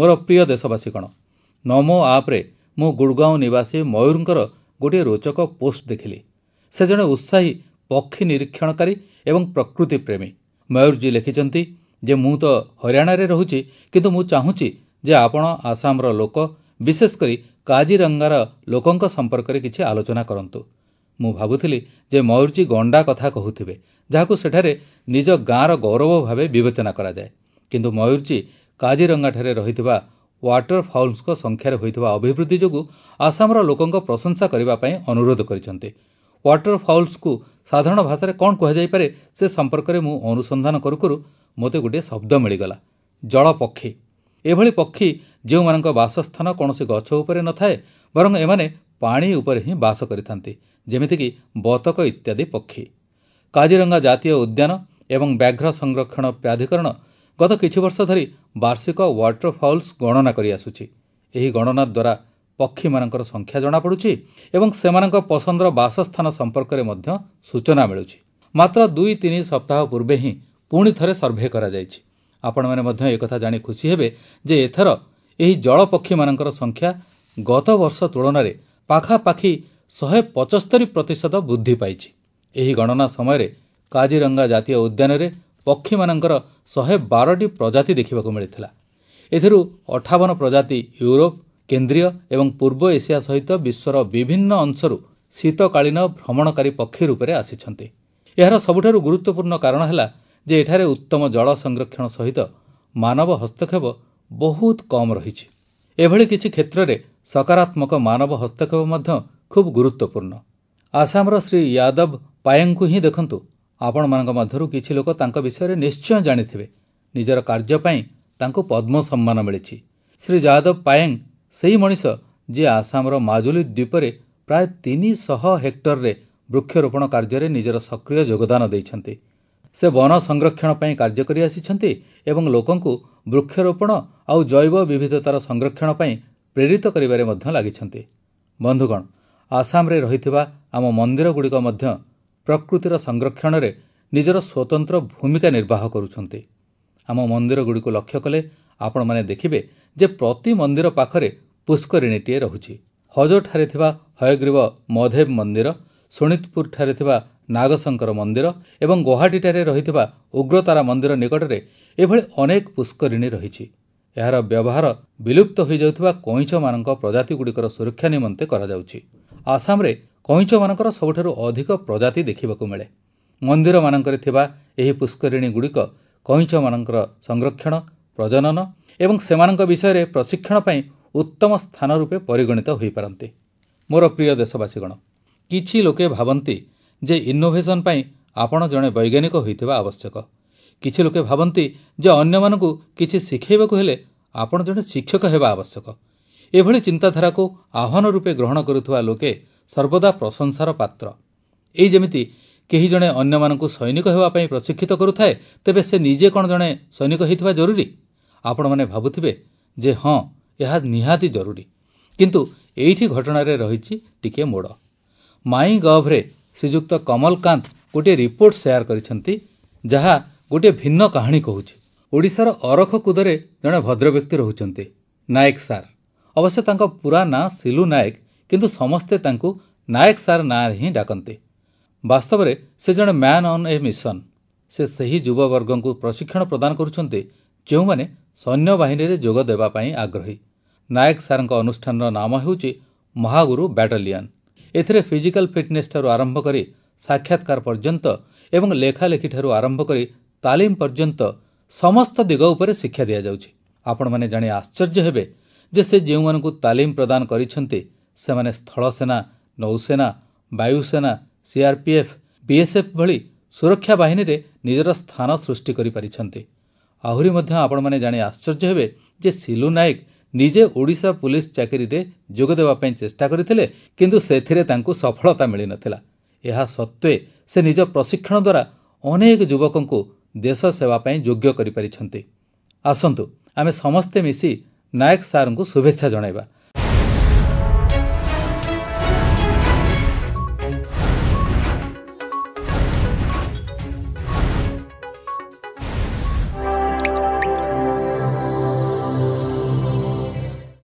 ମୋର ପ୍ରିୟ ଦେଶବାସୀଗଣ ନମୋ ଆପ୍ରେ ମୁଁ ଗୁଡ଼ଗାଓଁ ନିବାସୀ ମୟୂରଙ୍କର ଗୋଟିଏ ରୋଚକ ପୋଷ୍ଟ ଦେଖିଲି ସେ ଜଣେ ଉତ୍ସାହୀ ପକ୍ଷୀ ନିରୀକ୍ଷଣକାରୀ ଏବଂ ପ୍ରକୃତି ପ୍ରେମୀ ମୟୂରଜୀ ଲେଖିଛନ୍ତି ଯେ ମୁଁ ତ ହରିୟାଣାରେ ରହୁଛି କିନ୍ତୁ ମୁଁ ଚାହୁଁଛି ଯେ ଆପଣ ଆସାମର ଲୋକ ବିଶେଷ କରି କାଜିରଙ୍ଗାର ଲୋକଙ୍କ ସମ୍ପର୍କରେ କିଛି ଆଲୋଚନା କରନ୍ତୁ ମୁଁ ଭାବୁଥିଲି ଯେ ମୟୂରଜୀ ଗଣ୍ଡା କଥା କହୁଥିବେ ଯାହାକୁ ସେଠାରେ ନିଜ ଗାଁର ଗୌରବ ଭାବେ ବିବେଚନା କରାଯାଏ କିନ୍ତୁ ମୟୂରଜୀ କାଜିରଙ୍ଗାଠାରେ ରହିଥିବା ୱାଟର ଫାଉଲ୍ସଙ୍କ ସଂଖ୍ୟାରେ ହୋଇଥିବା ଅଭିବୃଦ୍ଧି ଯୋଗୁଁ ଆସାମର ଲୋକଙ୍କ ପ୍ରଶଂସା କରିବା ପାଇଁ ଅନୁରୋଧ କରିଛନ୍ତି ୱାଟର ଫାଉଲ୍ସକୁ ସାଧାରଣ ଭାଷାରେ କ'ଣ କୁହାଯାଇପାରେ ସେ ସମ୍ପର୍କରେ ମୁଁ ଅନୁସନ୍ଧାନ କରୁ କରୁ ମୋତେ ଗୋଟିଏ ଶବ୍ଦ ମିଳିଗଲା ଜଳ ପକ୍ଷୀ ଏଭଳି ପକ୍ଷୀ ଯେଉଁମାନଙ୍କ ବାସସ୍ଥାନ କୌଣସି ଗଛ ଉପରେ ନଥାଏ ବରଂ ଏମାନେ ପାଣି ଉପରେ ହିଁ ବାସ କରିଥାନ୍ତି ଯେମିତିକି ବତକ ଇତ୍ୟାଦି ପକ୍ଷୀ କାଜିରଙ୍ଗା ଜାତୀୟ ଉଦ୍ୟାନ ଏବଂ ବ୍ୟାଘ୍ର ସଂରକ୍ଷଣ ପ୍ରାଧିକରଣ ଗତ କିଛି ବର୍ଷ ଧରି ବାର୍ଷିକ ୱାଟରଫଲ୍ସ ଗଣନା କରିଆସୁଛି ଏହି ଗଣନା ଦ୍ୱାରା ପକ୍ଷୀମାନଙ୍କର ସଂଖ୍ୟା ଜଣାପଡ଼ୁଛି ଏବଂ ସେମାନଙ୍କ ପସନ୍ଦର ବାସସ୍ଥାନ ସମ୍ପର୍କରେ ମଧ୍ୟ ସୂଚନା ମିଳୁଛି ମାତ୍ର ଦୁଇ ତିନି ସପ୍ତାହ ପୂର୍ବେ ହିଁ ପୁଣି ଥରେ ସର୍ଭେ କରାଯାଇଛି ଆପଣମାନେ ମଧ୍ୟ ଏକଥା ଜାଣି ଖୁସି ହେବେ ଯେ ଏଥର ଏହି ଜଳପକ୍ଷୀମାନଙ୍କର ପକ୍ଷୀମାନଙ୍କର ସଂଖ୍ୟା ଗତବର୍ଷ ତୁଳନାରେ ପାଖାପାଖି ଶହେ ପଚସ୍ତରୀ ପ୍ରତିଶତ ବୃଦ୍ଧି ପାଇଛି ଏହି ଗଣନା ସମୟରେ କାଜିରଙ୍ଗା ଜାତୀୟ ଉଦ୍ୟାନରେ ପକ୍ଷୀମାନଙ୍କର ଶହେ ବାରଟି ପ୍ରଜାତି ଦେଖିବାକୁ ମିଳିଥିଲା ଏଥିରୁ ଅଠାବନ ପ୍ରଜାତି ୟୁରୋପ କେନ୍ଦ୍ରୀୟ ଏବଂ ପୂର୍ବ ଏସିଆ ସହିତ ବିଶ୍ୱର ବିଭିନ୍ନ ଅଂଶରୁ ଶୀତକାଳୀନ ଭ୍ରମଣକାରୀ ପକ୍ଷୀ ରୂପରେ ଆସିଛନ୍ତି ଏହାର ସବୁଠାରୁ ଗୁରୁତ୍ୱପୂର୍ଣ୍ଣ କାରଣ ହେଲା ଯେ ଏଠାରେ ଉତ୍ତମ ଜଳ ସଂରକ୍ଷଣ ସହିତ ମାନବ ହସ୍ତକ୍ଷେପ ବହୁତ କମ୍ ରହିଛି ଏଭଳି କିଛି କ୍ଷେତ୍ରରେ ସକାରାତ୍ମକ ମାନବ ହସ୍ତକ୍ଷେପ ମଧ୍ୟ ଖୁବ୍ ଗୁରୁତ୍ୱପୂର୍ଣ୍ଣ ଆସାମର ଶ୍ରୀ ୟାଦବ ପାୟଙ୍ଗଙ୍କୁ ହିଁ ଦେଖନ୍ତୁ ଆପଣମାନଙ୍କ ମଧ୍ୟରୁ କିଛି ଲୋକ ତାଙ୍କ ବିଷୟରେ ନିଶ୍ଚୟ ଜାଣିଥିବେ ନିଜର କାର୍ଯ୍ୟ ପାଇଁ ତାଙ୍କୁ ପଦ୍ମ ସମ୍ମାନ ମିଳିଛି ଶ୍ରୀ ଯାଦବ ପାୟେଙ୍ଗ ସେହି ମଣିଷ ଯିଏ ଆସାମର ମାଜୁଲି ଦ୍ୱୀପରେ ପ୍ରାୟ ତିନିଶହ ହେକ୍ଟରରେ ବୃକ୍ଷରୋପଣ କାର୍ଯ୍ୟରେ ନିଜର ସକ୍ରିୟ ଯୋଗଦାନ ଦେଇଛନ୍ତି ସେ ବନ ସଂରକ୍ଷଣ ପାଇଁ କାର୍ଯ୍ୟ କରିଆସିଛନ୍ତି ଏବଂ ଲୋକଙ୍କୁ ବୃକ୍ଷରୋପଣ ଆଉ ଜୈବ ବିବିଧତାର ସଂରକ୍ଷଣ ପାଇଁ ପ୍ରେରିତ କରିବାରେ ମଧ୍ୟ ଲାଗିଛନ୍ତି ବନ୍ଧୁଗଣ ଆସାମରେ ରହିଥିବା ଆମ ମନ୍ଦିରଗୁଡ଼ିକ ମଧ୍ୟ ପ୍ରକୃତିର ସଂରକ୍ଷଣରେ ନିଜର ସ୍ୱତନ୍ତ୍ର ଭୂମିକା ନିର୍ବାହ କରୁଛନ୍ତି ଆମ ମନ୍ଦିରଗୁଡ଼ିକୁ ଲକ୍ଷ୍ୟ କଲେ ଆପଣମାନେ ଦେଖିବେ ଯେ ପ୍ରତି ମନ୍ଦିର ପାଖରେ ପୁଷ୍କରିଣୀଟିଏ ରହୁଛି ହଜୋଠାରେ ଥିବା ହୟଗ୍ରୀବ ମଧେବ ମନ୍ଦିର ଶୋଣିତପୁରଠାରେ ଥିବା ନାଗଶଙ୍କର ମନ୍ଦିର ଏବଂ ଗୌହାଟୀଠାରେ ରହିଥିବା ଉଗ୍ରତାରା ମନ୍ଦିର ନିକଟରେ ଏଭଳି ଅନେକ ପୁଷ୍କରିଣୀ ରହିଛି ଏହାର ବ୍ୟବହାର ବିଲୁପ୍ତ ହୋଇଯାଉଥିବା କଇଁଛମାନଙ୍କ ପ୍ରଜାତିଗୁଡ଼ିକର ସୁରକ୍ଷା ନିମନ୍ତେ କରାଯାଉଛି ଆସାମରେ କଇଁଚମାନଙ୍କର ସବୁଠାରୁ ଅଧିକ ପ୍ରଜାତି ଦେଖିବାକୁ ମିଳେ ମନ୍ଦିରମାନଙ୍କରେ ଥିବା ଏହି ପୁଷ୍କରିଣୀଗୁଡ଼ିକ କଇଁଚମାନଙ୍କର ସଂରକ୍ଷଣ ପ୍ରଜନନ ଏବଂ ସେମାନଙ୍କ ବିଷୟରେ ପ୍ରଶିକ୍ଷଣ ପାଇଁ ଉତ୍ତମ ସ୍ଥାନ ରୂପେ ପରିଗଣିତ ହୋଇପାରନ୍ତି ମୋର ପ୍ରିୟ ଦେଶବାସୀଗଣ କିଛି ଲୋକେ ଭାବନ୍ତି ଯେ ଇନୋଭେସନ୍ ପାଇଁ ଆପଣ ଜଣେ ବୈଜ୍ଞାନିକ ହୋଇଥିବା ଆବଶ୍ୟକ କିଛି ଲୋକେ ଭାବନ୍ତି ଯେ ଅନ୍ୟମାନଙ୍କୁ କିଛି ଶିଖାଇବାକୁ ହେଲେ ଆପଣ ଜଣେ ଶିକ୍ଷକ ହେବା ଆବଶ୍ୟକ ଏଭଳି ଚିନ୍ତାଧାରାକୁ ଆହ୍ୱାନ ରୂପେ ଗ୍ରହଣ କରୁଥିବା ଲୋକେ ସର୍ବଦା ପ୍ରଶଂସାର ପାତ୍ର ଏଇ ଯେମିତି କେହି ଜଣେ ଅନ୍ୟମାନଙ୍କୁ ସୈନିକ ହେବା ପାଇଁ ପ୍ରଶିକ୍ଷିତ କରୁଥାଏ ତେବେ ସେ ନିଜେ କ'ଣ ଜଣେ ସୈନିକ ହୋଇଥିବା ଜରୁରୀ ଆପଣମାନେ ଭାବୁଥିବେ ଯେ ହଁ ଏହା ନିହାତି ଜରୁରୀ କିନ୍ତୁ ଏଇଠି ଘଟଣାରେ ରହିଛି ଟିକିଏ ମୋଡ଼ ମାଇଁ ଗଭ୍ରେ ଶ୍ରୀଯୁକ୍ତ କମଲକାନ୍ତ ଗୋଟିଏ ରିପୋର୍ଟ ସେୟାର କରିଛନ୍ତି ଯାହା ଗୋଟିଏ ଭିନ୍ନ କାହାଣୀ କହୁଛି ଓଡ଼ିଶାର ଅରଖକୁଦରେ ଜଣେ ଭଦ୍ରବ୍ୟକ୍ତି ରହୁଛନ୍ତି ନାଏକ ସାର୍ ଅବଶ୍ୟ ତାଙ୍କ ପୁରା ନାଁ ସିଲୁ ନାୟକ କିନ୍ତୁ ସମସ୍ତେ ତାଙ୍କୁ ନାୟକ ସାର୍ ନାଁରେ ହିଁ ଡାକନ୍ତି ବାସ୍ତବରେ ସେ ଜଣେ ମ୍ୟାନ୍ ଅନ୍ ଏ ମିଶନ୍ ସେ ସେହି ଯୁବବର୍ଗଙ୍କୁ ପ୍ରଶିକ୍ଷଣ ପ୍ରଦାନ କରୁଛନ୍ତି ଯେଉଁମାନେ ସୈନ୍ୟବାହିନୀରେ ଯୋଗ ଦେବା ପାଇଁ ଆଗ୍ରହୀ ନାୟକ ସାର୍ଙ୍କ ଅନୁଷ୍ଠାନର ନାମ ହେଉଛି ମହାଗୁରୁ ବ୍ୟାଟାଲିୟନ୍ ଏଥିରେ ଫିଜିକାଲ୍ ଫିଟ୍ନେସ୍ଠାରୁ ଆରମ୍ଭ କରି ସାକ୍ଷାତକାର ପର୍ଯ୍ୟନ୍ତ ଏବଂ ଲେଖାଲେଖିଠାରୁ ଆରମ୍ଭ କରି ତାଲିମ ପର୍ଯ୍ୟନ୍ତ ସମସ୍ତ ଦିଗ ଉପରେ ଶିକ୍ଷା ଦିଆଯାଉଛି ଆପଣମାନେ ଜାଣି ଆଶ୍ଚର୍ଯ୍ୟ ହେବେ ଯେ ସେ ଯେଉଁମାନଙ୍କୁ ତାଲିମ ପ୍ରଦାନ କରିଛନ୍ତି ସେମାନେ ସ୍ଥଳସେନା ନୌସେନା ବାୟୁସେନା ସିଆର୍ପିଏଫ୍ ବିଏସ୍ଏଫ୍ ଭଳି ସୁରକ୍ଷା ବାହିନୀରେ ନିଜର ସ୍ଥାନ ସୃଷ୍ଟି କରିପାରିଛନ୍ତି ଆହୁରି ମଧ୍ୟ ଆପଣମାନେ ଜାଣି ଆଶ୍ଚର୍ଯ୍ୟ ହେବେ ଯେ ସିଲୁ ନାୟକ ନିଜେ ଓଡ଼ିଶା ପୁଲିସ୍ ଚାକିରିରେ ଯୋଗ ଦେବା ପାଇଁ ଚେଷ୍ଟା କରିଥିଲେ କିନ୍ତୁ ସେଥିରେ ତାଙ୍କୁ ସଫଳତା ମିଳିନଥିଲା ଏହା ସତ୍ତ୍ୱେ ସେ ନିଜ ପ୍ରଶିକ୍ଷଣ ଦ୍ୱାରା ଅନେକ ଯୁବକଙ୍କୁ ଦେଶ ସେବା ପାଇଁ ଯୋଗ୍ୟ କରିପାରିଛନ୍ତି ଆସନ୍ତୁ ଆମେ ସମସ୍ତେ ମିଶି ନାୟକ ସାର୍ଙ୍କୁ ଶୁଭେଚ୍ଛା ଜଣାଇବା